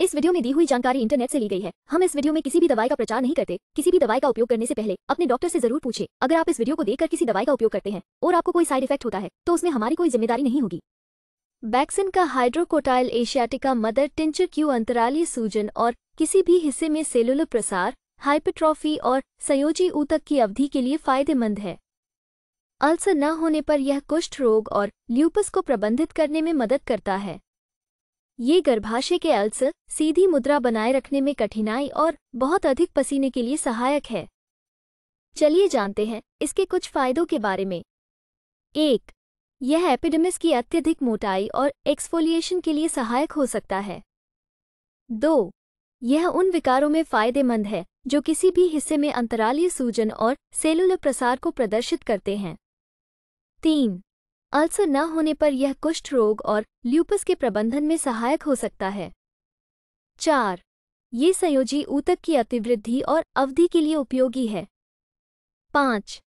इस वीडियो में दी हुई जानकारी इंटरनेट से ली गई है हम इस वीडियो में किसी भी दवाई का प्रचार नहीं करते किसी भी दवाई का उपयोग करने से पहले अपने डॉक्टर से जरूर पूछे अगर आप इस वीडियो को देखकर किसी दवाई का उपयोग करते हैं और आपको कोई साइड इफेक्ट होता है तो उसमें हमारी कोई जिम्मेदारी नहीं होगी वैक्सीन का hydrocotyle asiatica mother tincture Q अंतराली सूजन और किसी भी हिस्से में सेलुलर प्रसार हाइपेट्रॉफी और संयोजी ऊतक की अवधि के लिए फायदेमंद है अल्सर न होने पर यह कुष्ठ रोग और ल्यूपस को प्रबंधित करने में मदद करता है ये गर्भाशय के अल्सर सीधी मुद्रा बनाए रखने में कठिनाई और बहुत अधिक पसीने के लिए सहायक है चलिए जानते हैं इसके कुछ फायदों के बारे में एक यह एपिडमिस की अत्यधिक मोटाई और एक्सफोलिएशन के लिए सहायक हो सकता है दो यह उन विकारों में फायदेमंद है जो किसी भी हिस्से में अंतरालीय सूजन और सेलुलर प्रसार को प्रदर्शित करते हैं तीन अल्सर न होने पर यह कुष्ठ रोग और ल्यूपस के प्रबंधन में सहायक हो सकता है चार ये संयोजी ऊतक की अतिवृद्धि और अवधि के लिए उपयोगी है पाँच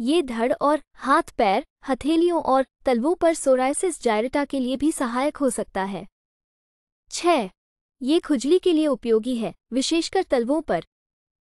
ये धड़ और हाथ पैर हथेलियों और तलवों पर सोराइसिस जायरटा के लिए भी सहायक हो सकता है छ ये खुजली के लिए उपयोगी है विशेषकर तलवों पर